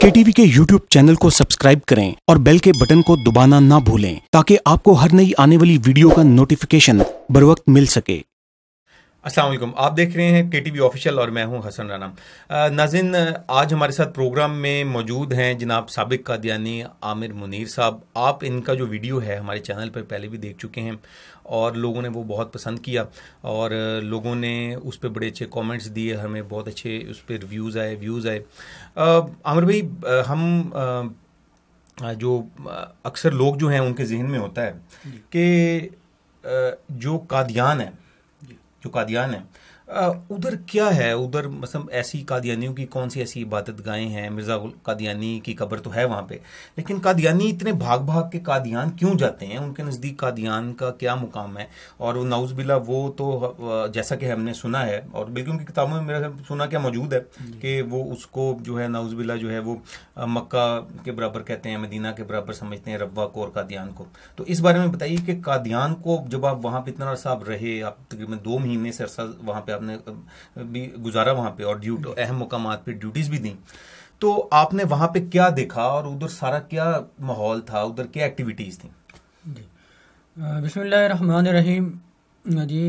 KTV के YouTube channel को subscribe करें और बेल के बटन को दबाना ना भूलें ताकि आपको हर नई आने वाली वीडियो का नोटिफिकेशन बर वक्त मिल सके असलम आप देख रहे हैं के टी ऑफिशियल और मैं हूं हसन राना नाजिन आज हमारे साथ प्रोग्राम में मौजूद हैं जनाब सबक कादियानी आमिर मुनीर साहब आप इनका जो वीडियो है हमारे चैनल पर पहले भी देख चुके हैं और लोगों ने वो बहुत पसंद किया और लोगों ने उस पर बड़े अच्छे कमेंट्स दिए हमें बहुत अच्छे उस पर रिव्यूज़ आए व्यूज़ आए आमिर भाई हम जो अक्सर लोग जो हैं उनके जहन में होता है कि जो कादियान है जो कादियान है उधर क्या है उधर मतलब ऐसी कादियानियों की कौन सी ऐसी इबादत गाहें हैं मिर्ज़ा कादियानी की कब्र तो है वहाँ पे लेकिन कादियानी इतने भाग भाग के कादियान क्यों जाते हैं उनके नज़दीक कादियान का क्या मुकाम है और वो नाउज बिला वो तो जैसा कि हमने सुना है और बल्कि उनकी किताबों में मेरा सुना क्या मौजूद है कि वो उसको जो है नाउज बिला जो है वो मक्का के बराबर कहते हैं मदीना के बराबर समझते हैं रब्बा को और कादियान को तो इस बारे में बताइए कि कादियान को जब आप वहाँ पर इतना अरसा आप रहे आप तकरीबन दो महीने से अरसा वहाँ पर आप आपने भी गुजारा वहाँ पे और ड्यूट अहम मकाम पे ड्यूटीज भी दी तो आपने वहाँ पे क्या देखा और उधर सारा क्या माहौल था उधर क्या एक्टिविटीज़ थी जी बसमान रहीम जी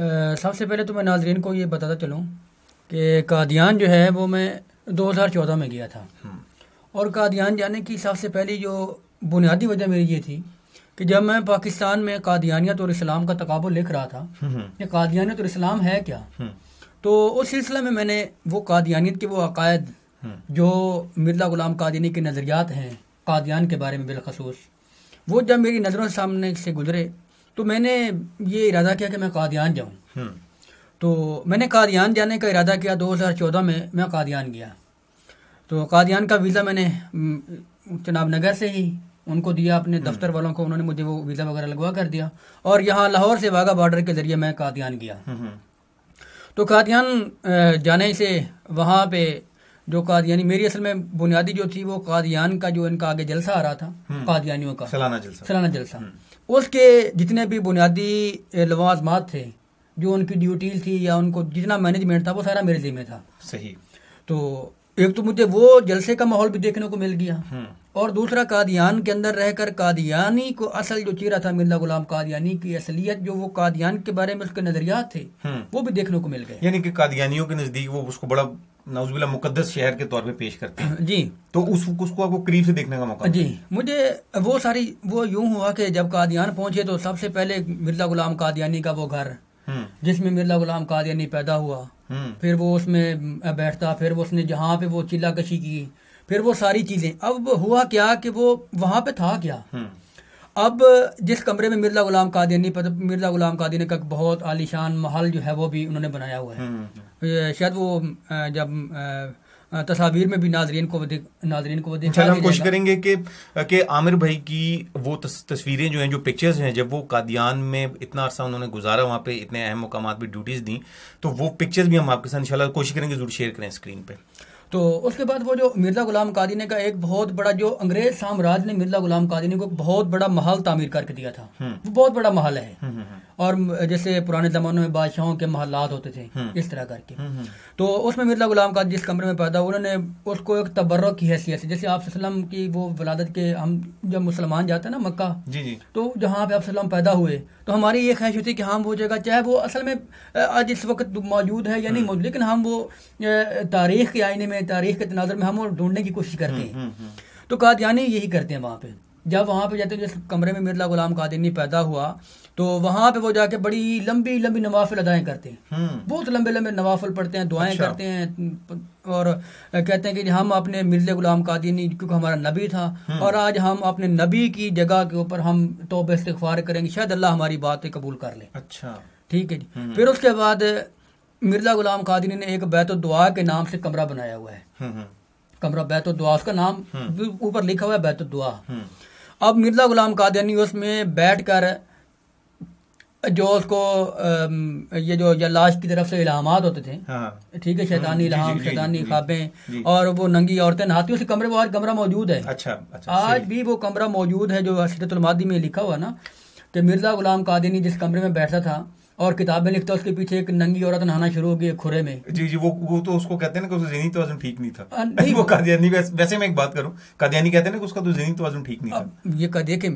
सबसे पहले तो मैं नाजरीन को ये बताता चलूँ कि कादियान जो है वो मैं 2014 में गया था हम्म। और कादियान जाने की सबसे पहली जो बुनियादी वजह मेरी ये थी कि जब मैं पाकिस्तान में कादियानियत और इस्लाम का तकाबुल लिख रहा था हम्म, हम्म। ये कादियानियत और इस्लाम है क्या हम्म। तो उस सिलसिले में मैंने वो कादियानियत के वो अकायद जो मिर्जा गुलाम कादिनी के नज़रियात हैं कादियान के बारे में बिलखसूस वो जब मेरी नज़रों सामने से गुजरे तो मैंने ये इरादा किया कि मैं कादियान जाऊँ तो मैंने कादियान जाने का इरादा किया 2014 में मैं कादियान गया तो कादियान का वीज़ा मैंने चनाब नगर से ही उनको दिया अपने हम्म। दफ्तर वालों को उन्होंने मुझे वो वीज़ा वगैरह लगवा कर दिया और यहाँ लाहौर से वाघा बॉर्डर के ज़रिए मैं कादियान गया हम्म, हम्म। तो कादियान जाने से वहाँ पे जो कादियानी मेरी असल में बुनियादी जो थी वो कादियान का जो इनका आगे जलसा आ रहा था कादियानियों का सलाना जलसा सलाना जलसा उसके जितने भी बुनियादी लवाजमात थे जो उनकी ड्यूटी थी या उनको जितना मैनेजमेंट था वो सारा मेरे जिम्मे था सही तो एक तो मुझे वो जलसे का माहौल भी देखने को मिल गया हम्म। और दूसरा कादियान के अंदर रहकर कादियानी को असल जो चेहरा था मिर्जा गुलाम कादियानी की असलियत जो वो कादियान के बारे में उसके नजरियात थे हम्म। वो भी देखने को मिल गए यानी कि कादियानियों के नजदीक वो उसको बड़ा नाउजबिला मुकदस शहर के तौर पे पेश करते हैं जी तो उस उसको आपको करीब से देखने का मौका जी मुझे वो सारी वो यूं हुआ कि जब कादियान पहुंचे तो सबसे पहले मिर्जा गुलाम कादियानी का वो घर हम्म। जिसमें मिर्जा गुलाम कादियानी पैदा हुआ हम्म। फिर वो उसमें बैठता फिर वो उसने जहाँ पे वो चिल्ला कशी की फिर वो सारी चीजें अब हुआ क्या कि वो वहां पे था क्या हम्म। अब जिस कमरे में मिर्जा गुलाम कादियानी मिर्जा गुलाम कादियानी का बहुत आलिशान महल जो है वो भी उन्होंने बनाया हुआ है शायद वो जब तस्वीर में भी नाजरीन को नाजरीन को हम कोशिश करेंगे कि कि आमिर भाई की वो तस, तस्वीरें जो हैं जो पिक्चर्स हैं जब वो कादियान में इतना अरसा उन्होंने गुजारा वहाँ पे इतने अहम मकाम भी ड्यूटीज़ दी तो वो पिक्चर्स भी हम आपके साथ इंशाल्लाह कोशिश करेंगे जरूर शेयर करें स्क्रीन पर तो उसके बाद वो जो मिर्ज़ा गुलाम कादिनी का एक बहुत बड़ा जो अंग्रेज साम्राज्य ने मिर्ज़ा गुलाम कादिनी को बहुत बड़ा महल तामीर करके दिया था हम्म। वो बहुत बड़ा महल है हम्म, हम्म, और जैसे पुराने ज़मानों में बादशाहों के महलात होते थे हम्म। इस तरह करके हम्म, हम्म। तो उसमें मिर्जा गुलाम का जिस कमरे में पैदा उन्होंने उसको एक तबर्रक की हैसियत से जैसे आप की वो वलादत के हम जब मुसलमान जाते हैं ना मक्का जी जी तो जहाँ पे आप पैदा हुए तो हमारी ये ख्वाहिश होती है कि हम वो जगह चाहे वो असल में आज इस वक्त मौजूद है या नहीं मौजूद लेकिन हम वो तारीख के आईने में तारीख के तनाजर में हम वो ढूंढने की कोशिश करते हैं तो कादयानी यही करते हैं वहाँ पे जब वहाँ पे जाते हैं जिस कमरे में मिर्ला गुलाम कादिनी पैदा हुआ तो वहाँ पे वो जाके बड़ी लंबी लंबी नवाफिल अदाएं करते हैं हम्म। बहुत लंबे लंबे नवाफिल पढ़ते हैं दुआएं अच्छा। करते हैं और कहते हैं कि हम अपने मिर्जा गुलाम कादिनी क्योंकि हमारा नबी था हम्म। और आज हम अपने नबी की जगह के ऊपर हम तोबे इस्तफार करेंगे शायद अल्लाह हमारी बात कबूल कर ले अच्छा ठीक है जी हम्म। फिर उसके बाद मिर्जा गुलाम कादिनी ने एक बैत दुआ के नाम से कमरा बनाया हुआ है कमरा बैत दुआ उसका नाम ऊपर लिखा हुआ है बैत दुआ अब मिर्जा गुलाम कादिनी उसमें बैठ कर जो उसको ये जो लाश की तरफ से इलाहमात होते थे हाँ। ठीक हाँ। है शैतानी हाँ, इलाम शैतानी खाबे और वो नंगी औरतें नहाती उस कमरे में कमरा मौजूद है अच्छा, अच्छा आज भी वो कमरा मौजूद है जो अशरतुलमादी में लिखा हुआ ना कि मिर्जा गुलाम कादिनी जिस कमरे में बैठा था और किताबें लिखता उसके पीछे एक नंगी औरत नहाना शुरू हो गई खुरे में जी जी वो वो तो उसको कहते हैं ना कि उसका जहनी तोजन ठीक नहीं था नहीं वो कादियानी वैसे वैसे मैं एक बात करूँ कादियानी कहते हैं ना कि उसका तो जहनी तोजन ठीक नहीं था ये कह देखे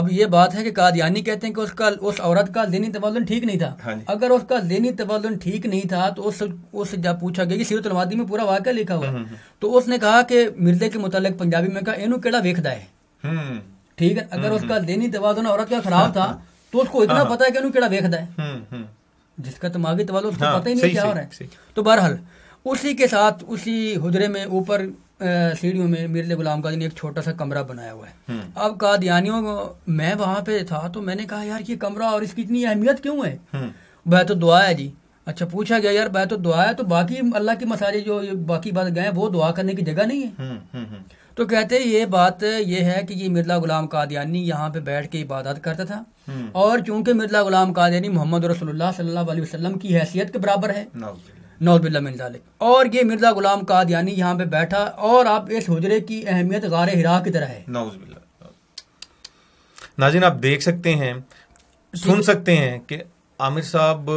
अब ये बात है कि कादियानी कहते हैं कि उसका उस औरत का जहनी तोजन ठीक नहीं था हाँ अगर उसका जहनी तोजन ठीक नहीं था तो उस उस जब पूछा गया कि सीरतलवादी में पूरा वाक्य लिखा हुआ हम्म, हम्म, हम्म। तो उसने कहा कि मिर्जे के मुतलक पंजाबी में कहा एनू केड़ा वेखदा है ठीक है अगर उसका जहनी तोजन औरत का खराब हाँ, था हाँ। तो उसको इतना हाँ, हाँ। पता है कि उन्हें कीड़ा है हम्म, हम्म। जिसका दिमागी तवाल उसको हाँ, पता ही नहीं क्या हो रहा है तो बहरहाल उसी के साथ उसी हुजरे में ऊपर सीढ़ियों में मीर गुलाम कादी ने एक छोटा सा कमरा बनाया हुआ है हम्म। अब कादियानियों मैं वहां पे था तो मैंने कहा यार ये कमरा और इसकी इतनी अहमियत क्यों है वह तो दुआ है जी अच्छा पूछा गया यार वह तो दुआ है तो बाकी अल्लाह की मसाले जो बाकी बात गए वो दुआ करने की जगह नहीं है तो कहते ये बात ये है कि ये मिर्ला गुलाम कादियानी यहाँ पे बैठ के इबादत करता था हम्म। और चूंकि मिर्जा गुलाम कादरी मोहम्मद रसोल्लाम की हैसियत के बराबर है नौजबिल्ला और ये मिर्जा गुलाम कादयानी यहाँ पे बैठा और आप इस हजरे की अहमियत गार हिरा की तरह है नाजिन आप देख सकते हैं सुन सकते हैं कि आमिर साहब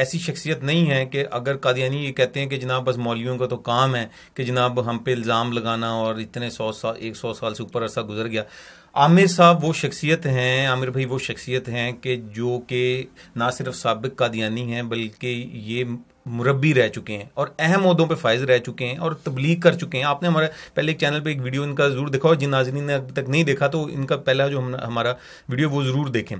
ऐसी शख्सियत नहीं है कि अगर कादियानी ये कहते हैं कि जनाब बस मौलियों का तो काम है कि जनाब हम पे इल्ज़ाम लगाना और इतने सौ साल एक सौ साल से ऊपर अरसा गुजर गया आमिर साहब वो शख्सियत हैं आमिर भाई वो शख्सियत हैं कि जो कि ना सिर्फ सबक कादियानी हैं बल्कि ये मुरबी रह चुके हैं और अहम उहदों पर फायज रह चुके हैं और तबलीग कर चुके हैं आपने हमारा पहले एक चैनल पे एक वीडियो इनका ज़रूर देखा और जिन नाजरीन ने अभी तक नहीं देखा तो इनका पहला जो हम हमारा वीडियो वो ज़रूर देखें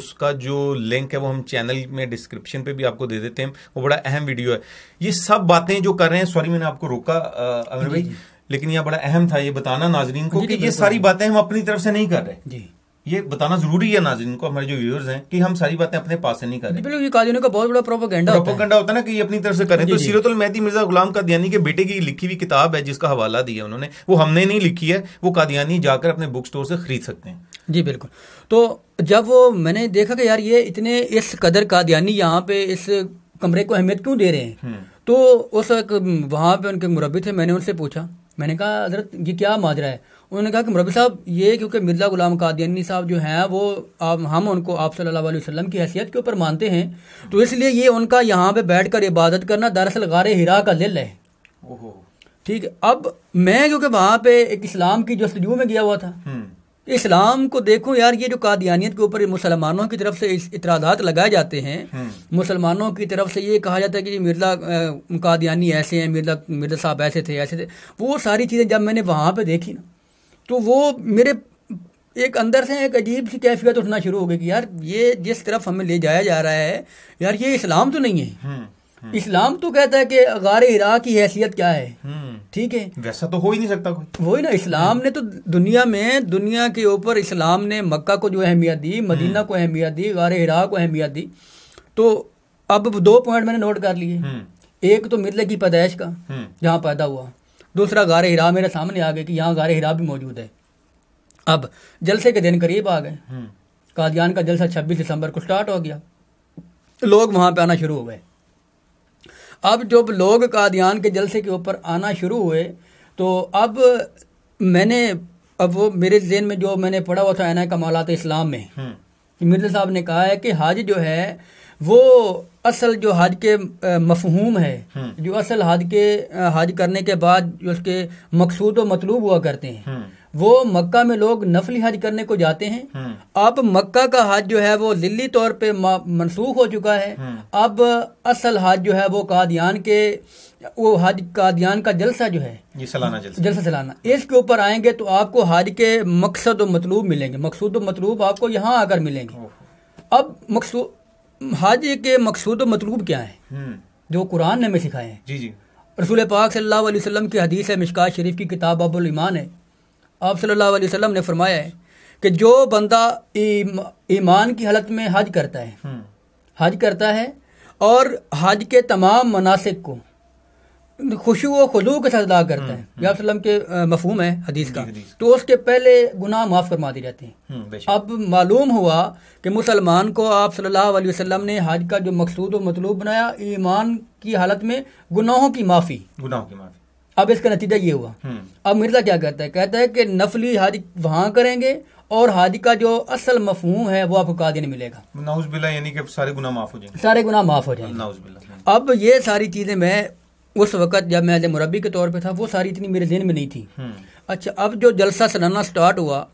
उसका जो लिंक है वो हम चैनल में डिस्क्रिप्शन पे भी आपको दे देते हैं वो बड़ा अहम वीडियो है ये सब बातें जो कर रहे हैं सॉरी मैंने आपको रोका अमीर भाई लेकिन यह बड़ा अहम था ये बताना नाजरीन को कि ये सारी बातें हम अपनी तरफ से नहीं कर रहे जी ये बताना जरूरी है नाजरीन को हमारे जो व्यूअर्स हैं कि हम सारी बातें अपने पास से नहीं कर रहे ये कादियों का बहुत बड़ा प्रोपोगेंडा प्रोपोगेंडा होता है ना कि ये अपनी तरफ से कर रहे हैं तो सीरतुल मेहदी मिर्जा गुलाम कादियानी के बेटे की लिखी हुई किताब है जिसका हवाला दिया उन्होंने वो हमने नहीं लिखी है वो कादियानी जाकर अपने बुक स्टोर से खरीद सकते हैं जी बिल्कुल तो जब वो मैंने देखा कि यार ये इतने इस कदर कादियानी यहाँ पे इस कमरे को अहमियत क्यों दे रहे हैं हम्म। तो उस वहाँ पे उनके मुरबी थे मैंने उनसे पूछा मैंने कहा हजरत ये क्या माजरा है उन्होंने कहा कि मरबी साहब ये क्योंकि मिर्ज़ा गुलाम कादियनी साहब जो हैं वो आप हम उनको आप सल्लल्लाहु अलैहि वसल्लम की हैसियत के ऊपर मानते हैं तो इसलिए ये उनका यहाँ पे बैठ कर इबादत करना दरअसल गार हिरा का दिल है ठीक है अब मैं क्योंकि वहाँ पे एक इस्लाम की जस्तजू में गया हुआ था हम्म। इस्लाम को देखो यार ये जो कादियानियत के ऊपर मुसलमानों की तरफ से इतराज़ात लगाए जाते हैं हम्म। मुसलमानों की तरफ से ये कहा जाता है कि मिर्ज़ा कादियानी ऐसे हैं मिर्ज़ा मिर्ज़ा साहब ऐसे थे ऐसे थे वो सारी चीज़ें जब मैंने वहाँ पर देखी ना तो वो मेरे एक अंदर से एक अजीब सी कैफियत उठना शुरू हो गई कि यार ये जिस तरफ हमें ले जाया जा रहा है यार ये इस्लाम तो नहीं है हम्म। हम्म। इस्लाम तो कहता है कि गार हिरा की हैसियत क्या है हम्म। ठीक है वैसा तो हो ही नहीं सकता कोई वही ना इस्लाम हम्म। ने तो दुनिया में दुनिया के ऊपर इस्लाम ने मक्का को जो अहमियत दी मदीना को अहमियत दी गार हिरा को अहमियत दी तो अब दो पॉइंट मैंने नोट कर लिए एक तो मिर्ले की पैदाइश का जहाँ पैदा हुआ दूसरा गार हिरा मेरे सामने आ गया कि यहाँ गार हिरा भी मौजूद है अब जलसे के दिन करीब आ गए कादियान का जलसा छब्बीस दिसंबर को स्टार्ट हो गया लोग वहाँ पे आना शुरू हो गए अब जब लोग कादियान के जलसे के ऊपर आना शुरू हुए तो अब मैंने अब वो मेरे जेन में जो मैंने पढ़ा हुआ था एना कमालत इस्लाम में हम्म। मिर्जा साहब ने कहा है कि हज जो है वो असल जो हज के मफहूम है हम्म। जो असल हज के हज करने के बाद जो उसके मकसूद व मतलूब हुआ करते हैं हम्म। वो मक्का में लोग नफली हज करने को जाते हैं हम्म। अब मक्का का हज जो है वो दिल्ली तौर पे मनसूख हो चुका है हम्म। अब असल हज जो है वो कादियान के वो हज कादियान का जलसा जो है ये सलाना जलसा जलसा सलाना इसके ऊपर आएंगे तो आपको हज के मकसद और मतलूब मिलेंगे मकसूद और मतलूब आपको यहाँ आकर मिलेंगे अब मकसू हज के मकसूद और मतलूब क्या है हम्म। जो कुरान ने हमें सिखाए हैं जी जी रसूल पाक सल्लल्लाहु अलैहि वसल्लम की हदीस है मिशका शरीफ की किताब अबुल ईमान है आप सल्लल्लाहु अलैहि वसल्लम ने फरमाया है कि जो बंदा ईमान की हालत में हज करता है हम्म। हज करता है और हज के तमाम मनासिक को खुशु व खजू के साथ अदा करता है हम्म, हम्म। या वसलम के मफहूम है हदीस का तो उसके पहले गुनाह माफ़ फरमा दिए जाते हैं अब मालूम हुआ कि मुसलमान को आप सल्लल्लाहु अलैहि वसल्लम ने हज का जो मकसूद व मतलूब बनाया ईमान की हालत में गुनाहों की माफ़ी गुनाहों की माफ़ी अब इसका नतीजा ये हुआ हम्म। अब मिर्जा क्या कहता है कहता है कि नफली हादी वहाँ करेंगे और हादी का जो असल मफहूम है वो आपको कादी नहीं मिलेगा बिल्ला यानी कि सारे गुना माफ हो जाएंगे सारे गुना माफ हो जाएंगे अब ये सारी चीज़ें मैं उस वक्त जब मैं मुरबी के तौर पे था वो सारी इतनी मेरे जहन में नहीं थी हम्म। अच्छा अब जो जलसा सलाना स्टार्ट हुआ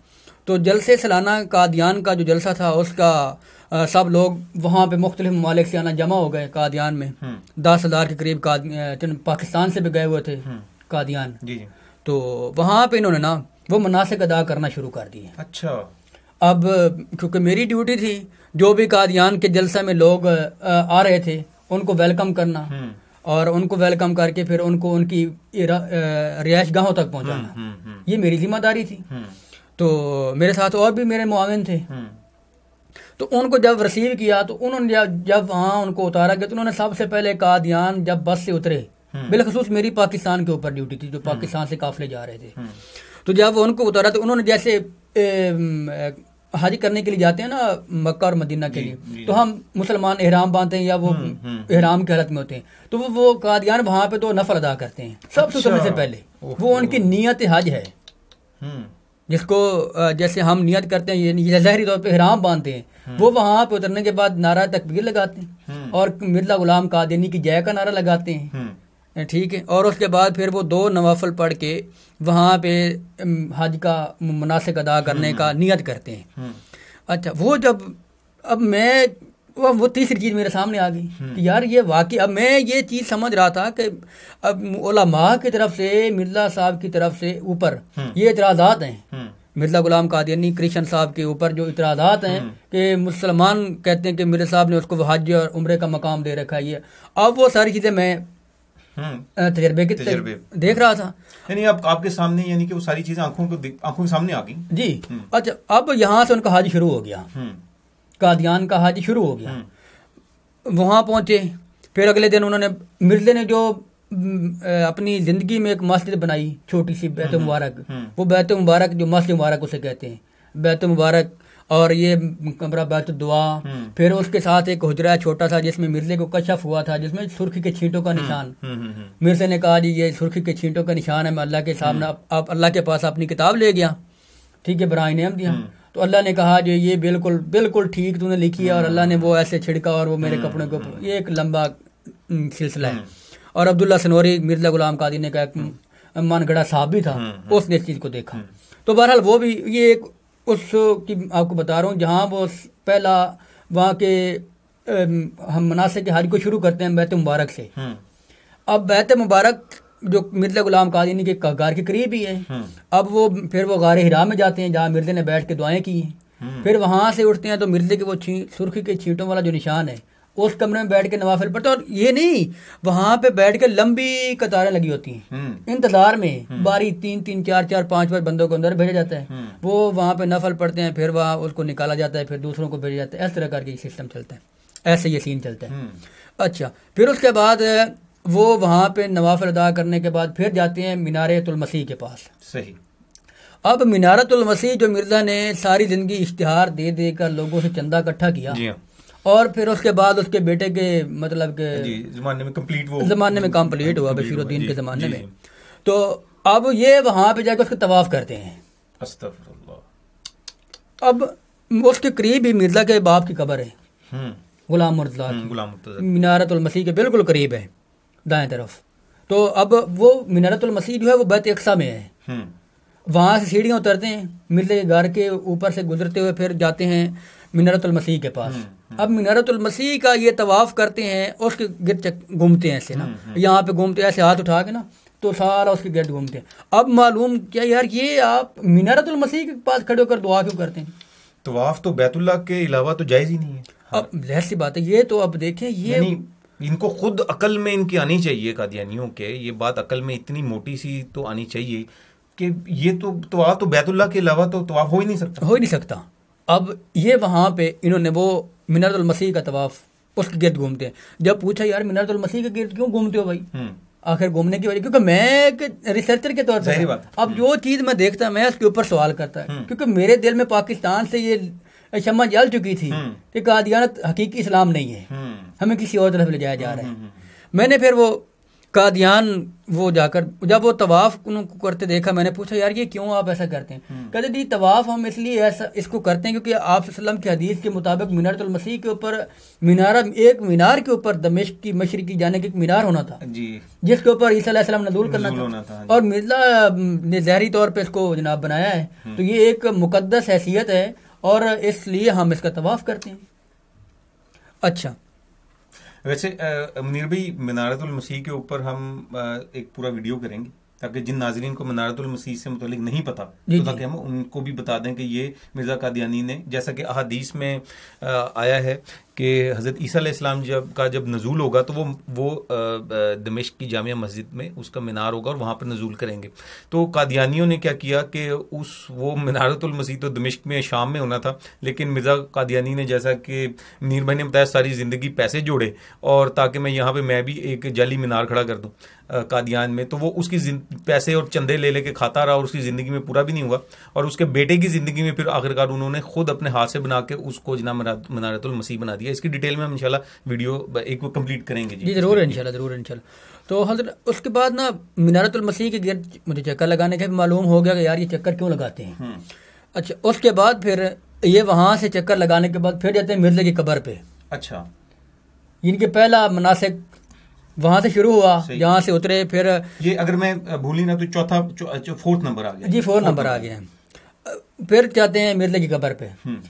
तो जलसे सलाना कादियान का जो जलसा था उसका आ, सब लोग वहाँ पे मुख्तलि ममालिक से आना जमा हो गए कादियान में हम्म। दस हज़ार के करीब पाकिस्तान से भी गए हुए थे कादियान जी तो वहाँ पे इन्होंने ना वो मुनासिक अदा करना शुरू कर दिए अच्छा अब क्योंकि मेरी ड्यूटी थी जो भी कादियान के जलसे में लोग आ रहे थे उनको वेलकम करना हम्म। और उनको वेलकम करके फिर उनको उनकी रिहायश गाहों तक पहुंचाना हम्म, हम्म, ये मेरी जिम्मेदारी थी तो मेरे साथ और भी मेरे मुआवन थे तो उनको जब रिसीव किया तो उन्होंने जब जब वहाँ उनको उतारा गया तो उन्होंने सबसे पहले कादियान जब बस से उतरे हम्म। बिलखसूस मेरी पाकिस्तान के ऊपर ड्यूटी थी जो हम्म। पाकिस्तान से काफले जा रहे थे हम्म। तो जब वो उनको उतारा तो उन्होंने जैसे हाजिर करने के लिए जाते हैं ना मक्का और मदीना के लिए तो हम मुसलमान एहराम बांधते हैं या वो एहराम की हालत में होते हैं तो वो वो कादियान वहाँ पे तो नफल अदा करते हैं सबसे अच्छा। से पहले वो उनकी नीयत हज है जिसको जैसे हम नियत करते हैं ये जहरी तौर पे हराम बांधते हैं वो वहाँ पे उतरने के बाद नारा तकबीर लगाते हैं और मिर्जा गुलाम कादिनी की जय का नारा लगाते हैं ठीक है और उसके बाद फिर वो दो नवाफल पढ़ के वहाँ पे हज का मुनासिक अदा करने हम्म। का नियत करते हैं हम्म। अच्छा वो जब अब मैं वो वो तीसरी चीज़ मेरे सामने आ गई हम्म। कि यार ये वाकई अब मैं ये चीज़ समझ रहा था कि अब माह की तरफ से मिर्जा साहब की तरफ से ऊपर ये इतराज़ात हैं मिर्जा गुलाम कादियानी कृष्ण साहब के ऊपर जो इतराज़ात हैं कि मुसलमान कहते हैं कि मिर्जा साहब ने उसको हज और उम्र का मकाम दे रखा है ये अब वो सारी चीज़ें मैं हम्म। तजर्बे के तजर्बे देख रहा था यानी आप आपके सामने यानी कि वो सारी चीजें आंखों को आंखों के सामने आ गई जी हम्म। अच्छा अब यहाँ से उनका हाज शुरू हो गया हम्म। कादियान का हाज शुरू हो गया वहां पहुंचे फिर अगले दिन उन्होंने मिर्जे ने जो अपनी ज़िंदगी में एक मस्जिद बनाई छोटी सी बैत मुबारक वो बैत मुबारक जो मस्जिद मुबारक उसे कहते हैं बैत मुबारक और ये कमरा बैत दुआ हम्म। फिर उसके साथ एक हजरा छोटा सा जिसमें मिर्जे को कशफ हुआ था जिसमें सुर्खी के छींटों का हम्म, निशान हम्म, मिर्जे ने कहा जी ये सुर्खी के छींटों का निशान है मैं अल्लाह के सामने आप अल्लाह के पास अपनी किताब ले गया ठीक है बरा नेम दिया तो अल्लाह ने कहा जो ये बिल्कुल बिल्कुल ठीक तूने लिखी है और अल्लाह ने वो ऐसे छिड़का और वो मेरे कपड़े को ये एक लंबा सिलसिला है और अब्दुल्ला सनोरी मिर्जा गुलाम कादी ने कहा मानगढ़ा साहब भी था उसने इस चीज़ को देखा तो बहरहाल वो भी ये एक उस की आपको बता रहा हूँ जहाँ वो पहला वहाँ के हम मनासे के हज को शुरू करते हैं बैत मुबारक से हम्म। अब बैत मुबारक जो मिर्जा गुलाम कादिन के गार के करीब ही है हम्म। अब वो फिर वो गार हिरा में जाते हैं जहाँ मिर्जे ने बैठ के दुआएं की हैं हम्म। फिर वहाँ से उठते हैं तो मिर्जे के वो सुर्खी के छींटों वाला जो निशान है उस कमरे में बैठ के नवाफिल पढ़ते और ये नहीं वहां पे बैठ के लंबी कतारें लगी होती हैं हम्म। इंतजार में हम्म। बारी तीन तीन चार चार पांच पांच बंदों को अंदर भेजा जाता है हम्म। वो वहां पे नफल पढ़ते हैं फिर वहां उसको निकाला जाता है फिर दूसरों को भेजा जाता है इस तरह करके सिस्टम चलता है ऐसे ये सीन चलता है अच्छा फिर उसके बाद वो वहां पे नवाफिल अदा करने के बाद फिर जाते हैं मीनारतुलमसीह के पास सही अब मीनारतुलमसीह जो मिर्ज़ा ने सारी ज़िंदगी इश्तिहार दे देकर लोगों से चंदा इकट्ठा किया हाँ। और फिर उसके बाद उसके बेटे के मतलब के जमाने में कंप्लीट वो जमाने में कंप्लीट हुआ बशीरुद्दीन के जमाने में तो अब ये वहां पे जाकर उसके तवाफ करते हैं अब उसके करीब ही मिर्जा के बाप की कबर है हम्म। गुलाम मुर्तजा हम्म, मीनारतुल मसीह के बिल्कुल करीब है दाएं तरफ तो अब वो मीनारतुल मसीह जो है वो बैत एकसा में है हम्म। वहां से सीढ़ियां उतरते हैं मिर्जा के घर के ऊपर से गुजरते हुए फिर जाते हैं मसीह के पास हम्म, हम्म। अब मसीह का ये तवाफ़ करते हैं और उसके गिर घूमते हैं ऐसे ना हम्म, यहाँ पे घूमते ऐसे हाथ उठा के ना तो सारा उसके गिर घूमते हैं अब मालूम क्या यार ये आप मसीह के पास खड़े होकर दुआ क्यों करते हैं तवाफ़ तो बैतुल्ला के अलावा तो जायज़ ही नहीं है अब हाँ। जहर सी बात है ये तो अब देखें ये इनको खुद अकल में इनकी आनी चाहिए कादियानियों के ये बात अकल में इतनी मोटी सी तो आनी चाहिए कि ये तो तो बैतुल्ला के अलावा तो तवाफ़ हो ही नहीं सकता हो ही नहीं सकता अब ये वहाँ पे इन्होंने वो मसीह का तवाफ़ उसके गिरद घूमते हैं जब पूछा यार मसीह के गिरद क्यों घूमते हो भाई हम्म। आखिर घूमने की वजह क्योंकि मैं एक रिसर्चर के तौर पर अब हम्म। जो चीज़ मैं देखता मैं उसके ऊपर सवाल करता है हम्म। क्योंकि मेरे दिल में पाकिस्तान से ये क्षमा जल चुकी थी कि कादियानत हकीकी इस्लाम नहीं है हमें किसी और तरफ ले जाया जा रहा है मैंने फिर वो कादियान वो जाकर जब वो तवाफ उनको करते देखा मैंने पूछा यार ये क्यों आप ऐसा करते हैं हम्म। कहते जी तवाफ हम इसलिए ऐसा इसको करते हैं क्योंकि आप सल्लम के हदीस के मुताबिक मीनारतुल मसीह के ऊपर मीनारा एक मीनार के ऊपर दमिश की मशरक की जाने की एक मीनार होना था जी जिसके ऊपर ईसा नजूल करना था, था हाँ और मिर्जा ने जहरी तौर पर इसको जनाब बनाया है हम्म। तो ये एक मुकदस हैसियत है और इसलिए हम इसका तवाफ करते हैं अच्छा वैसे मुनीर भाई मीनारतुल मसीह के ऊपर हम एक पूरा वीडियो करेंगे ताकि जिन नाजरीन को मीनारतुल मसीह से मुतलिक नहीं पता तो ताकि हम उनको भी बता दें कि ये मिर्ज़ा कादियानी ने जैसा कि अहादीस में आया है कि हज़रत ईसा इस्लाम जब का जब नज़ूल होगा तो वो वो दमिश की जामिया मस्जिद में उसका मीनार होगा और वहाँ पर नज़ूल करेंगे तो कादियानियों ने क्या किया कि उस वो मीनारतुलमसीह तो दमिश्क में शाम में होना था लेकिन मिर्ज़ा कादियानी ने जैसा कि मीर भाई ने बताया सारी ज़िंदगी पैसे जोड़े और ताकि मैं यहाँ पर मैं भी एक जाली मीनार खड़ा कर दूँ कादियान में तो वो उसकी पैसे और चंदे ले लेके खाता रहा और उसकी ज़िंदगी में पूरा भी नहीं हुआ और उसके बेटे की ज़िंदगी में फिर आखिरकार उन्होंने खुद अपने हाथ से बना के उसको जना मीनारतुलमसीह बना दिया जाती है इसकी डिटेल में हम इंशाल्लाह वीडियो एक वो कंप्लीट करेंगे जी ज़रूर इंशाल्लाह ज़रूर इंशाल्लाह तो हजरत उसके बाद ना मसीह के गिर मुझे चक्कर लगाने का भी मालूम हो गया कि यार ये चक्कर क्यों लगाते हैं हम्म। अच्छा उसके बाद फिर ये वहाँ से चक्कर लगाने के बाद फिर जाते हैं मिर्जा की कबर पे अच्छा इनके पहला मनासिक वहां से शुरू हुआ यहाँ से उतरे फिर ये अगर मैं भूली ना तो चौथा फोर्थ नंबर आ गया जी फोर्थ नंबर आ गया फिर जाते हैं मिर्जा की कबर पे हम्म।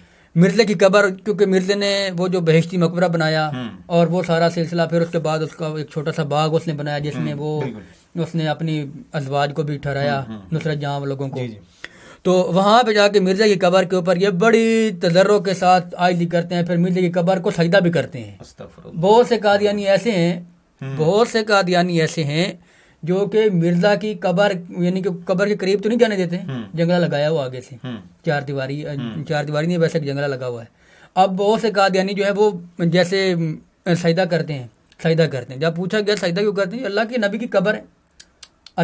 मिर्जे की कबर क्योंकि मिर्जे ने वो जो बहिश्ती मकबरा बनाया हम्म। और वो सारा सिलसिला फिर उसके बाद उसका एक छोटा सा बाग उसने बनाया जिसमें हम्म, वो उसने अपनी अजवाज को भी ठहराया हम्म, नुसरत जहाँ लोगों को तो वहाँ पे जाके मिर्जा की कबर के ऊपर ये बड़ी तजर्रों के साथ आयदी करते हैं फिर मिर्जा की कबर को सजदा भी करते हैं बहुत से कादियानी ऐसे हैं बहुत से कादियानी ऐसे हैं जो कि मिर्जा की कबर यानी कि कबर के करीब तो नहीं जाने देते हम्म। जंगला लगाया हुआ आगे से हम्म। चार दीवारी हम्म। चार दीवारी नहीं वैसे जंगला लगा हुआ है अब बहुत से कादयानी जो है वो जैसे सजदा करते हैं सजदा करते हैं जब पूछा गया सजदा क्यों करते हैं अल्लाह के नबी की कबर है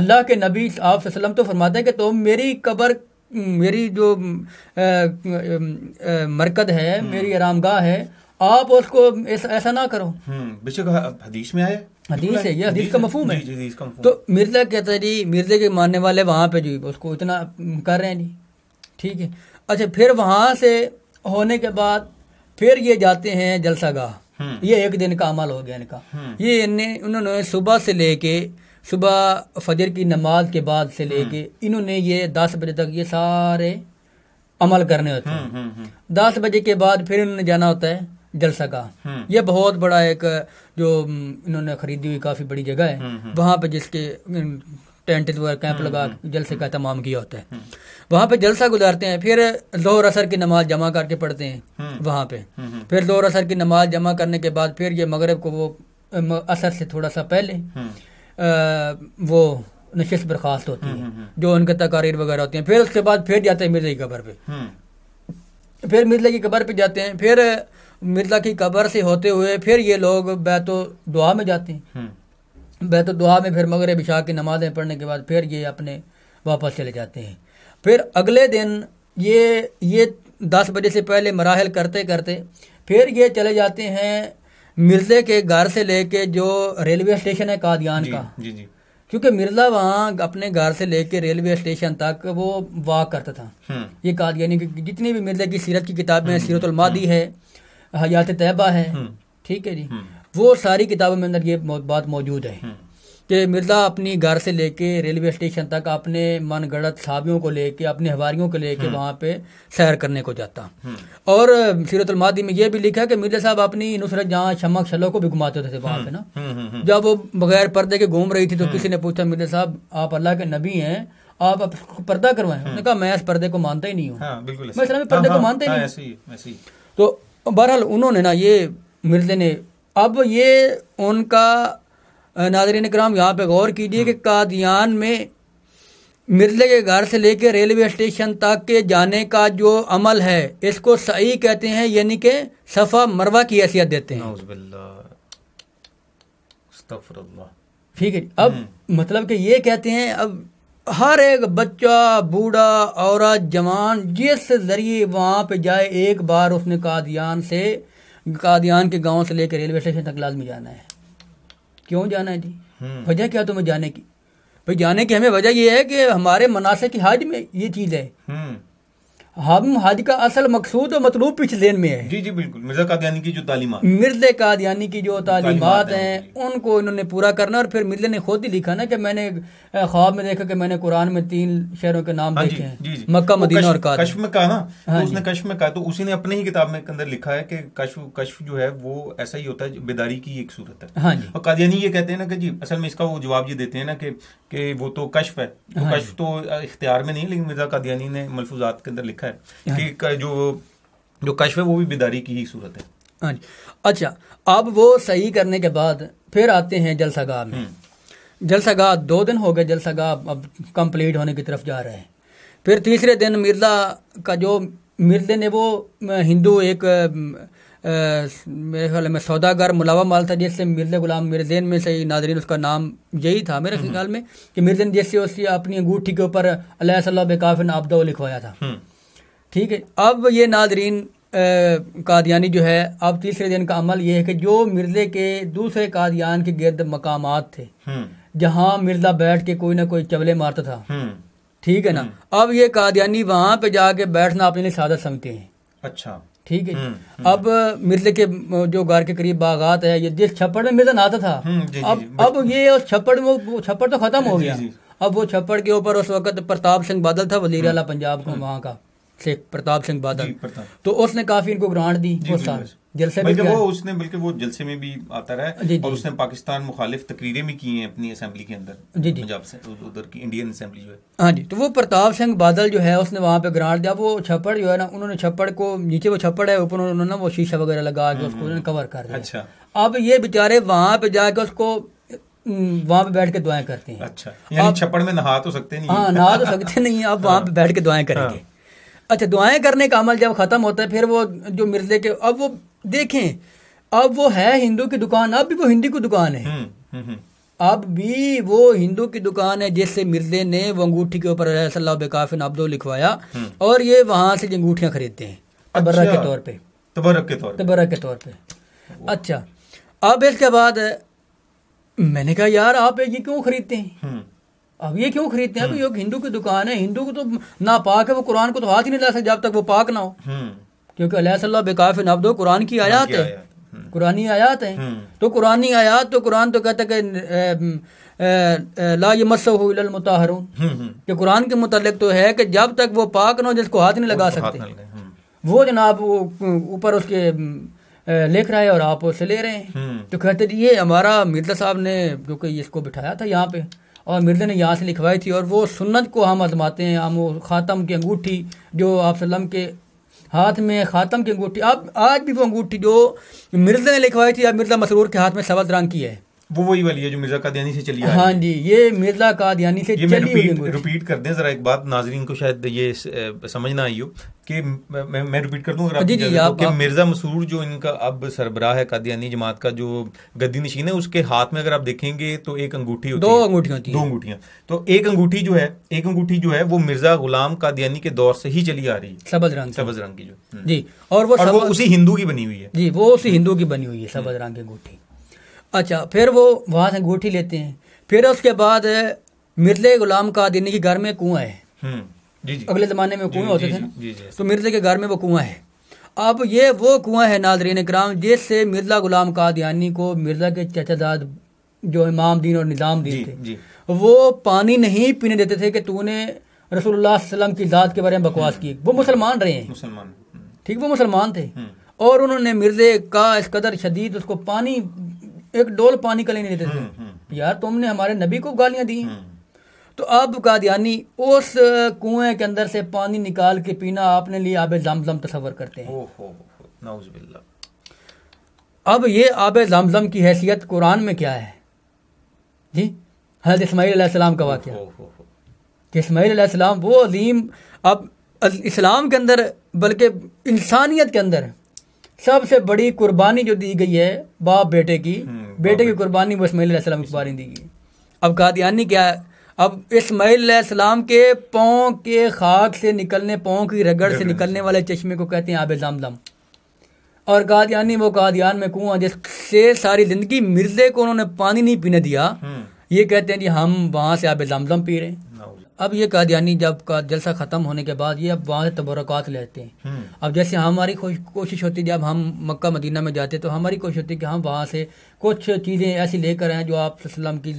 अल्लाह के नबी आप वसलम तो फरमाते हैं कि तुम तो मेरी कबर मेरी जो आ, मरकद है मेरी आरामगाह है आप उसको ऐसा, ना करो हम्म, बेशक हाँ, हदीस में आया हदीस है ये हदीस का मफूम है तो मिर्जा कहता है जी मिर्जे के मानने वाले वहां पे जो उसको इतना कर रहे हैं जी ठीक है अच्छा फिर वहां से होने के बाद फिर ये जाते हैं गाह हम्म। ये एक दिन का अमल हो गया इनका हम्म। ये इन्हें उन्होंने सुबह से लेके सुबह फजर की नमाज के बाद से लेके इन्होंने ये दस बजे तक ये सारे अमल करने होते हैं दस बजे के बाद फिर इन्होंने जाना होता है जलसा का हम्म। ये बहुत बड़ा एक जो इन्होंने खरीदी हुई काफी बड़ी जगह है हम्म, हम्म। वहां पे जिसके टेंट वगैरह कैंप लगा जलसे का तमाम किया होता है वहां पे जलसा गुजारते हैं फिर जोर असर की नमाज जमा करके पढ़ते हैं वहां पे फिर जोर असर की नमाज जमा करने के बाद फिर ये मगरब को वो असर से थोड़ा सा पहले वो नशस्त बर्खास्त होती है जो उनके तकारीर वगैरह होती है फिर उसके बाद फिर जाते हैं मिर्जा की कबर पे फिर मिर्जा की कबर पे जाते हैं फिर मिर्जा की कब्र से होते हुए फिर ये लोग बैत दुआ में जाते हैं हम्म। बैत दुआ में फिर मगर इशा की नमाज़ें पढ़ने के बाद फिर ये अपने वापस चले जाते हैं फिर अगले दिन ये ये दस बजे से पहले मराहल करते करते फिर ये चले जाते हैं मिर्ज़े के घर से लेके जो रेलवे स्टेशन है कादियान जी, का जी जी क्योंकि मिर्ज़ा वहाँ अपने घर से लेके रेलवे स्टेशन तक वो वाक करता था हम्म। ये कादियानी की जितनी भी मिर्ज़ा की सीरत की किताबें हम्म। सीरतुलमादी है हयात तयबा है हम्म। ठीक है जी हम्म। वो सारी किताबों में अंदर ये बात मौजूद है हम्म। कि मिर्ज़ा अपनी घर से लेके रेलवे स्टेशन तक अपने मन गढ़त साबियों को लेके अपने हवारियों को लेके वहाँ पे सैर करने को जाता और सीरतलमादी में यह भी लिखा कि मिर्ज़ा साहब अपनी नुसरत जहाँ शमक शलो को भी घुमाते थे वहाँ पे ना जब वो बगैर पर्दे के घूम रही थी तो किसी ने पूछा मिर्ज़ा साहब आप अल्लाह के नबी हैं आप पर्दा करवाए उन्होंने कहा मैं इस पर्दे को मानता ही नहीं हूँ हाँ, मैं इस्लामी पर्दे को हाँ, हाँ, मानता ही नहीं तो बहरहाल उन्होंने ना ये मिलते ने अब ये उनका नाजरीन कराम यहाँ पे गौर कीजिए कि हाँ। कादियान में मिर्जे के घर से लेकर रेलवे स्टेशन तक के जाने का जो अमल है इसको सही कहते हैं यानी कि सफ़ा मरवा की हैसियत देते हैं ठीक है अब हम्म। मतलब कि ये कहते हैं अब हर एक बच्चा बूढ़ा औरत जवान जिस ज़रिए वहाँ पे जाए एक बार उसने कादियान से कादियान के गांव से लेकर रेलवे स्टेशन तक लाजमी जाना है क्यों जाना है जी हम्म। वजह क्या तुम्हें जाने की भाई जाने की हमें वजह यह है कि हमारे मनासे की हाज में ये चीज़ है हम्म। हम हज का असल मकसूद और मतलूब पीछे जेन में है जी जी बिल्कुल मिर्जा कादयानी की जो तालीम मिर्जा कादयानी की जो तालीमत हैं उनको इन्होंने पूरा करना और फिर मिर्जा ने खुद ही लिखा ना कि मैंने ख्वाब में देखा कि मैंने कुरान में तीन शहरों के नाम हाँ देखे हैं मक्का मदीना और कश्म में कहा ना हाँ उसने कश्म में कहा तो उसी ने अपने ही किताब में अंदर लिखा है कि कश्म कश्म जो है वो ऐसा ही होता है बेदारी की एक सूरत है हाँ और कादयानी ये कहते हैं ना कि जी असल में इसका वो जवाब ये देते हैं ना कि वो तो कश्फ है तो कश्फ तो इख्तियार में नहीं लेकिन मिर्जा कादयानी ने मलफूजात के अंदर लिखा है है कि हाँ जो जो कश्फ है वो भी बेदारी की ही सूरत है हाँ जी अच्छा अब वो सही करने के बाद फिर आते हैं जलसागा में हम्म। जलसागा दो दिन हो गए जलसागा अब कंप्लीट होने की तरफ जा रहे हैं फिर तीसरे दिन मिर्जा का जो मिर्जे ने वो हिंदू एक मेरे ख्याल में सौदागर मुलावा माल था जिससे मिर्जे गुलाम मिर्जेन में सही नाजरीन उसका नाम यही था मेरे हम्म। ख्याल में कि मिर्जेन जैसे उसकी अपनी अंगूठी के ऊपर अल्लाह सल्ला बेकाफिन आबदा लिखवाया था हम्म। ठीक है अब ये नादरीन कादियानी जो है अब तीसरे दिन का अमल ये है कि जो मिर्जे के दूसरे कादियान के गिरद मकाम थे हम्म। जहाँ मिर्जा बैठ के कोई ना कोई चबले मारता था हम्म। ठीक है ना हम्म। अब ये कादियानी वहां पे जाके बैठना अपने लिए सादत समझते हैं अच्छा ठीक है अब मिर्जे के जो घर के करीब बागात है ये जिस छप्पड़ में मिर्जा नहाता था अब अब ये उस छप्पड़ में छप्पड़ तो खत्म हो गया अब वो छप्पड़ के ऊपर उस वक्त प्रताप सिंह बादल था वजीर अला पंजाब का वहाँ का से प्रताप सिंह बादल तो उसने काफी इनको ग्रांट दी उस साल जलसे बल्कि वो उसने बल्कि वो जलसे में भी आता रहा है और उसने पाकिस्तान मुखालिफ तकरीरें भी की हैं अपनी असेंबली के अंदर जी जी पंजाब से उधर की इंडियन असेंबली जो है हाँ जी तो वो प्रताप सिंह बादल जो है उसने वहाँ पे ग्रांट दिया वो छप्पड़ जो है ना उन्होंने छप्पड़ को नीचे वो छप्पड़ है ऊपर उन्होंने ना वो शीशा वगैरह लगा के उसको कवर हम्म, कर दिया अच्छा अब ये बेचारे वहाँ पे जाके उसको हम्म, वहाँ पे बैठ के दुआएं करते हैं अच्छा छप्पड़ में नहा तो सकते नहीं हाँ नहा तो सकते नहीं अब वहाँ हाँ। पे बैठ के दुआएं करेंगे हाँ। अच्छा दुआएं करने का अमल जब ख़त्म होता है फिर वो जो मिर्जे के अब वो देखें अब वो है हिंदू की दुकान अब भी वो हिंदी की दुकान है हम्म, हम्म, हम्म। अब भी वो हिंदू की दुकान है जिससे मिर्जे ने वो अंगूठी के ऊपर बेकाफिन अब्दो लिखवाया और ये वहां से अंगूठिया खरीदते हैं तबर्रा अच्छा, के तौर पर तबरक के तौर तबरक के तौर पर अच्छा अब इसके बाद मैंने कहा यार आप ये क्यों खरीदते हैं अब ये क्यों खरीदते हैं अभी हम्म। हिंदू की दुकान है हिंदू को तो ना पाक है वो कुरान को तो हाथ ही नहीं ला सकते जब तक वो पाक ना हो हम्म। क्योंकि अल्लाह बेकाफिन नब दो कुरान की आयात है हम्म। कुरानी आयात है तो कुरानी आयात तो कुरान तो कहते है ला ये कि कुरान के मुतालिक तो है कि जब तक वो पाक ना हो जिसको हाथ नहीं लगा सकते वो जनाब ऊपर उसके लिख रहे हैं और आप उससे ले रहे हैं तो कहते ये हमारा मिर्जा साहब ने क्योंकि इसको बिठाया था यहाँ पे और मिर्ज़ा ने यहाँ से लिखवाई थी और वो सुन्नत को हम आजमाते हैं हम वो ख़ातम की अंगूठी जो आप सल्लम के हाथ में ख़ातम की अंगूठी अब आज भी वो अंगूठी जो मिर्ज़ा ने लिखवाई थी अब मिर्ज़ा मसरूर के हाथ में सबद रंग की है वो वही वाली है जो मिर्जा कादियानी से चली हाँ जी ये मिर्जा कादियानी से ये चली रिपीट, रिपीट कर दें जरा एक बात नाजरीन को शायद ये समझ ना आई हो कि मैं, मैं रिपीट कर दूंगा अगर हाँ जी जी आप, कि आप, मिर्जा मसूर जो इनका अब सरबराह है कादियानी जमात का जो गद्दी नशीन है उसके हाथ में अगर आप देखेंगे तो एक अंगूठी होती दो अंगूठी दो अंगूठियां तो एक अंगूठी जो है एक अंगूठी जो है वो मिर्जा गुलाम कादियानी के दौर से ही चली आ रही है सबज रंग सबज रंग की जो हम्म। जी और वो उसी हिंदू की बनी हुई है जी वो उसी हम्म। हिंदू की बनी हुई है सबज रंग की अंगूठी अच्छा फिर वो वहाँ से अंगूठी लेते हैं फिर उसके बाद मिर्जे गुलाम कादिनी के घर में कुआ है हम्म, जी जी अगले ज़माने में कुएं होते थे ना तो मिर्जे के घर में वो कुआं है अब ये वो कुआ है नाजरीन कराम जिससे मिर्जा गुलाम कादयानी को मिर्जा के चचाजाद जो इमाम दीन और निज़ाम दीन थे वो पानी नहीं पीने देते थे कि तूने रसोल्लाम की ज़ात के बारे में बकवास हम्म। की वो मुसलमान रहे हैं मुसलमान हम्म। ठीक वो मुसलमान थे और उन्होंने मिर्जे का इस कदर शदीद उसको पानी एक डोल पानी का लेने देते थे हम्म, हम्म, हम्म। यार तुमने हमारे नबी को गालियां दी तो अब कादियानी उस कुएं के अंदर से पानी निकाल के पीना आपने लिए आबे जमजम तस्वर करते हैं अब ये आब जमजम की हैसियत कुरान में क्या है जी हजरत इसमाईलम का वाक्य कि वो अजीम अब इस्लाम के अंदर बल्कि इंसानियत के अंदर सबसे बड़ी कुर्बानी जो दी गई है बाप बेटे की हम्म, बेटे की कुर्बानी वो इसमाइल की बारी दी गई अब कादियानी क्या है अब इसमाईलम के पों के खाक से निकलने पों की रगड़ से निकलने वाले चश्मे को कहते हैं आब जामदम और कादियानी वो कादियान में कुआ जिससे सारी ज़िंदगी मिर्जे को उन्होंने पानी नहीं पीने दिया हम्म। ये कहते हैं जी हम वहाँ से आब जामदम पी रहे हैं अब ये कादयानी जब का जलसा ख़त्म होने के बाद ये अब वहाँ से तबरक़ात लेते हैं हम्म। अब जैसे हमारी कोशिश होती है जब हम मक्का मदीना में जाते तो हमारी कोशिश होती है कि हम वहाँ से कुछ चीज़ें ऐसी लेकर आएँ जो आप सल्लम की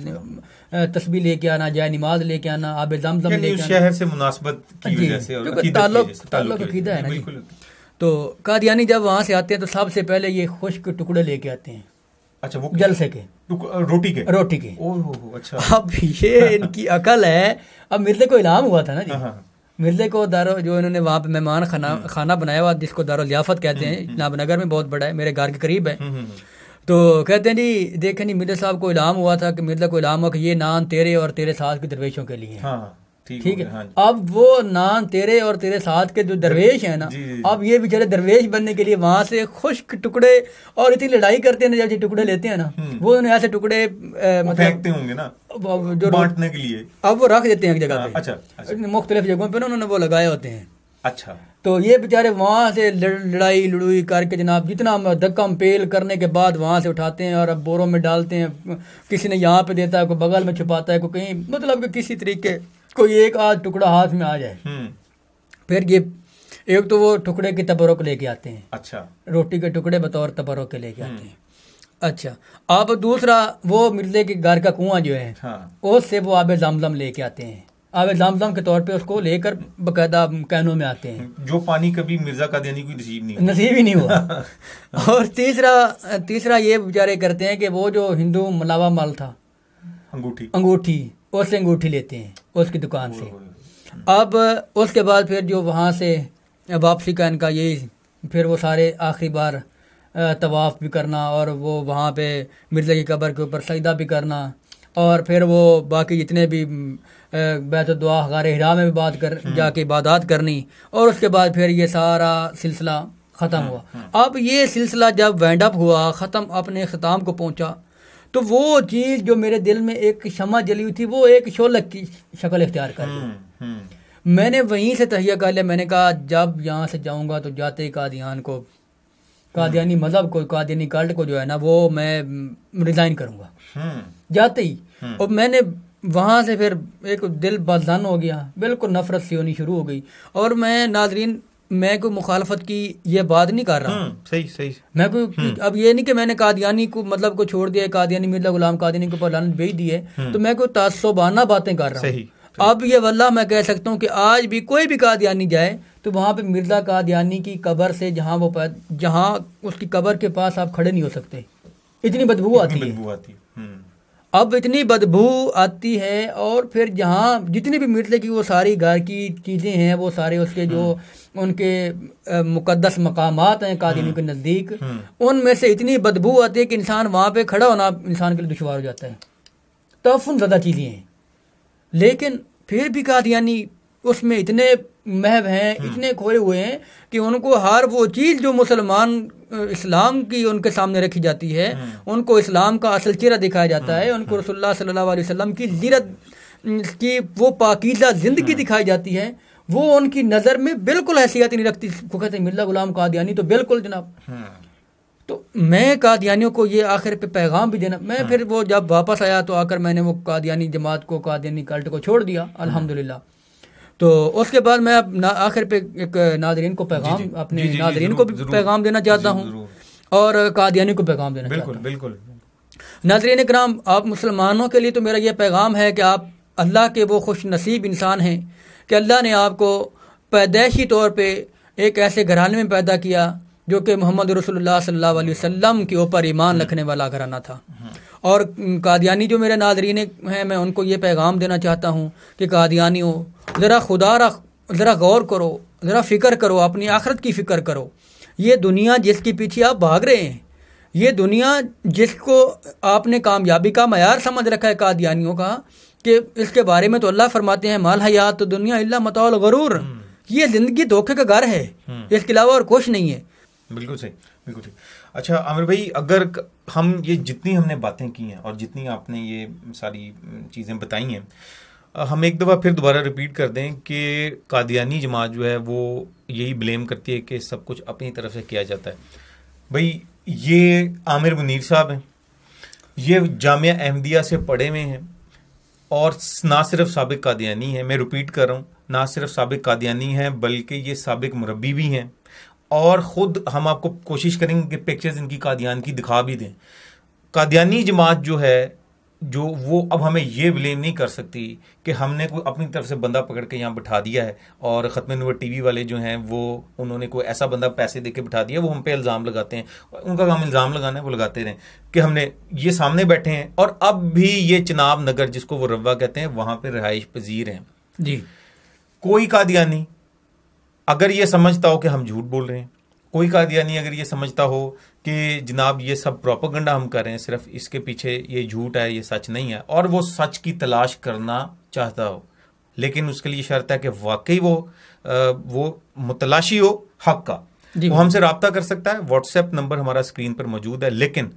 तस्वीर लेके आना जाए नमाज लेके आना आब जमजम लेके शहर से मुनासबत की ताल्लुक है ना तो कादियानी जब वहाँ से आते हैं तो सबसे पहले ये खुश्क टुकड़े लेके आते हैं अच्छा वो जलसे के रोटी के रोटी के ओह अच्छा अब ये इनकी अकल है अब मिर्जे को इनाम हुआ था ना जी हाँ, हाँ। मिर्जे को दारो जो इन्होंने वहाँ पे मेहमान खाना हम्म। खाना बनाया हुआ जिसको दारो लियाफत कहते हैं हम्म, हम्म। इनाब नगर में बहुत बड़ा है मेरे घर के करीब है तो कहते हैं जी देखे नहीं मिर्जा साहब को इलाम हुआ था कि मिर्जा को इलाम हुआ कि ये नान तेरे और तेरे साथ की दरवेशों के लिए हाँ। ठीक है हाँ अब वो नान तेरे और तेरे साथ के जो दरवेश है ना जी, जी, अब ये बेचारे दरवेश बनने के लिए वहां से खुश्क टुकड़े और इतनी लड़ाई करते हैं ना टुकड़े लेते हैं ना हम्म। वो उन्हें ऐसे टुकड़े मतलब फेंकते होंगे ना जो बांटने के लिए अब वो रख देते हैं एक जगह हाँ, पे अच्छा, अच्छा। मुख्तलिफ जगहों पर उन्होंने वो लगाए होते हैं अच्छा तो ये बेचारे वहाँ से लड़ाई लड़ुई करके जनाब जितना धक्का पेल करने के बाद वहाँ से उठाते हैं और अब बोरों में डालते हैं किसी ने यहाँ पे देता है कोई बगल में छुपाता है कोई कहीं मतलब कि किसी तरीके कोई एक आध टुकड़ा हाथ में आ जाए हम्म। फिर ये एक तो वो टुकड़े के तबरों को लेके आते हैं अच्छा रोटी के टुकड़े बतौर तबरों के लेके आते हम्म। हैं अच्छा आप दूसरा वो मिर्जे के घर का कुआं जो है हाँ। उससे वो आबे जमजम लेके आते हैं आबे जमजम के तौर पे उसको लेकर बकायदा कैनों में आते हैं जो पानी कभी मिर्जा का देने की नसीब नहीं नसीब ही नहीं हुआ और तीसरा तीसरा ये बेचारे करते हैं कि वो जो हिंदू मलावा माल था अंगूठी अंगूठी उससे अंगूठी लेते हैं उसकी दुकान से अब उसके बाद फिर जो वहाँ से वापसी का इनका यही फिर वो सारे आखिरी बार तवाफ़ भी करना और वो वहाँ पे मिर्ज़ा की कब्र के ऊपर सजदा भी करना और फिर वो बाकी जितने भी बैतुआ गार हरा में भी बात कर हम्म। जाके इबादत करनी और उसके बाद फिर ये सारा सिलसिला ख़त्म हम्म, हुआ हम्म। अब ये सिलसिला जब वाइंड अप हुआ ख़त्म अपने ख़ताम को पहुँचा तो वो चीज़ जो मेरे दिल में एक क्षमा जली हुई थी वो एक शोलक की शक्ल इख्तियार कर दी हम्म, हम्म। मैंने वहीं से तहिया कर लिया मैंने कहा जब यहाँ से जाऊँगा तो जाते ही कादियान को कादियानी हम्म। मज़हब को कादियानी कल्ट को जो है ना वो मैं रिज़ाइन करूँगा जाते ही और मैंने वहाँ से फिर एक दिल बदन हो गया बिल्कुल नफरत सी होनी शुरू हो गई और मैं नाजरीन मैं कोई मुखालफत की ये बात नहीं कर रहा हम्म, सही सही मैं कोई हम्म। अब ये नहीं कि मैंने कादियानी को मतलब को छोड़ दिया कादियानी मिर्जा गुलाम कादियानी को ऊपर भेज दिए हम्म। तो मैं कोई तासुबाना बातें कर रहा हूँ अब ये वल्ला मैं कह सकता हूँ कि आज भी कोई भी कादियानी जाए तो वहाँ पे मिर्जा कादियानी की कबर से जहाँ वो जहाँ उसकी कबर के पास आप खड़े नहीं हो सकते इतनी बदबू आती है अब इतनी बदबू आती है और फिर जहाँ जितनी भी मिर्च की वो सारी घर की चीज़ें हैं वो सारे उसके जो हम्म। उनके मुकदस मकाम हैं कादिनी हम्म। के नज़दीक हम्म। उनमें से इतनी बदबू आती है कि इंसान वहाँ पे खड़ा होना इंसान के लिए दुशवार हो जाता है तफन ज़्यादा चीज़ें हैं लेकिन फिर भी कादियानी उसमें इतने महव हैं इतने खोए हुए हैं कि उनको हर वो चीज़ जो मुसलमान इस्लाम की उनके सामने रखी जाती है हम्म। उनको इस्लाम का असल चेहरा दिखाया जाता है हम्म। उनको हम्म। रसोल्ला सल्ला की जीरत की वो पाकिजा ज़िंदगी दिखाई जाती है वो उनकी नज़र में बिल्कुल हैसियत नहीं रखती को कहते हैं मिल्ला गुलाम कादियानी तो बिल्कुल जनाब तो मैं कादियानियों को ये आखिर पे पैगाम भी देना मैं फिर वो जब वापस आया तो आकर मैंने वो कादियानी जमात को कादियानी कल्ट को छोड़ दिया अल्हम्दुलिल्लाह तो उसके बाद मैं आखिर पे एक नादरीन को पैगाम अपने नादरीन को भी पैगाम देना चाहता हूँ और कादियानी को पैगाम देना बिल्कुल बिल्कुल नादरीन कराम आप मुसलमानों के लिए तो मेरा यह पैगाम है कि आप अल्लाह के वो खुश नसीब इंसान हैं कि अल्लाह ने आपको पैदाइशी तौर पर एक ऐसे घराने में पैदा किया जो कि मोहम्मद रसोल्ला सल्ला वसम के ऊपर ईमान रखने वाला घराना था हम्म। और कादियानी जो मेरे नादरीन हैं मैं उनको ये पैगाम देना चाहता हूँ कि कादियानी हो ज़रा खुदा ज़रा गौर करो ज़रा फ़िक्र करो अपनी आखरत की फ़िक्र करो ये दुनिया जिसके पीछे आप भाग रहे हैं ये दुनिया जिसको आपने कामयाबी का मैार समझ रखा है कादियानियों का कि इसके बारे में तो अल्लाह फरमाते हैं माल हयात तो दुनिया अल्लाह मतौल गरूर हम्म। ये ज़िंदगी धोखे का घर है हम्म। इसके अलावा और कुछ नहीं है बिल्कुल सही बिल्कुल सही अच्छा आमिर भाई अगर हम ये जितनी हमने बातें की हैं और जितनी आपने ये सारी चीज़ें बताई हैं हम एक दफ़ा फिर दोबारा रिपीट कर दें कि कादियानी जमात जो है वो यही ब्लेम करती है कि सब कुछ अपनी तरफ से किया जाता है भाई ये आमिर मुनीर साहब हैं ये जामिया अहमदिया से पढ़े हुए हैं और ना सिर्फ सबक कादियानी हैं मैं रिपीट कर रहा हूँ ना सिर्फ सबक कादियानी हैं बल्कि ये सबक मुरबी भी हैं और ख़ुद हम आपको कोशिश करेंगे कि पिक्चर्स इनकी कादियान की दिखा भी दें कादियानी जमात जो है जो वो अब हमें ये ब्लेम नहीं कर सकती कि हमने कोई अपनी तरफ से बंदा पकड़ के यहाँ बिठा दिया है और ख़त्म नूर टी वी वाले जो हैं वो उन्होंने कोई ऐसा बंदा पैसे दे के बिठा दिया वो हम पे इल्ज़ाम लगाते हैं उनका काम इल्ज़ाम लगाना है वो लगाते रहें कि हमने ये सामने बैठे हैं और अब भी ये चिनाब नगर जिसको वो रवा कहते हैं वहाँ पर रहाइश पजीर हैं जी कोई कादियानी अगर ये समझता हो कि हम झूठ बोल रहे हैं कोई नहीं अगर ये समझता हो कि जनाब ये सब प्रोपोगंडा हम कर रहे हैं सिर्फ इसके पीछे ये झूठ है ये सच नहीं है और वो सच की तलाश करना चाहता हो लेकिन उसके लिए शर्त है कि वाकई वो वो मुतलाशी हो हक का वो हमसे रबता कर सकता है व्हाट्सएप नंबर हमारा स्क्रीन पर मौजूद है लेकिन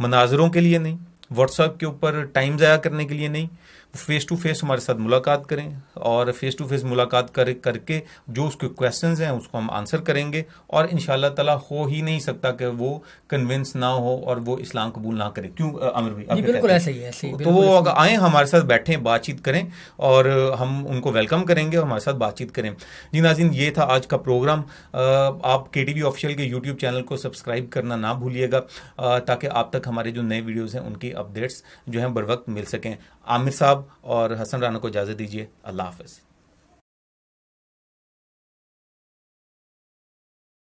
मनाजरों के लिए नहीं व्हाट्सएप के ऊपर टाइम ज़ाया करने के लिए नहीं फेस टू फेस हमारे साथ मुलाकात करें और फेस टू फेस मुलाकात कर करके जो उसके क्वेश्चन हैं उसको हम आंसर करेंगे और इन ताला हो ही नहीं सकता कि वो कन्विंस ना हो और वो इस्लाम कबूल ना करे क्यों अमर भाई बिल्कुल ऐसे ही ऐसे तो वो अगर आए हमारे साथ बैठें बातचीत करें और हम उनको वेलकम करेंगे और हमारे साथ बातचीत करें जी नाजिन ये था आज का प्रोग्राम आप के टी ऑफिशियल के यूट्यूब चैनल को सब्सक्राइब करना ना भूलिएगा ताकि आप तक हमारे जो नए वीडियोज़ हैं उनकी अपडेट्स जो हैं बर वक्त मिल सकें आमिर साहब और हसन राना को इजाज़त दीजिए अल्लाह हाफिज़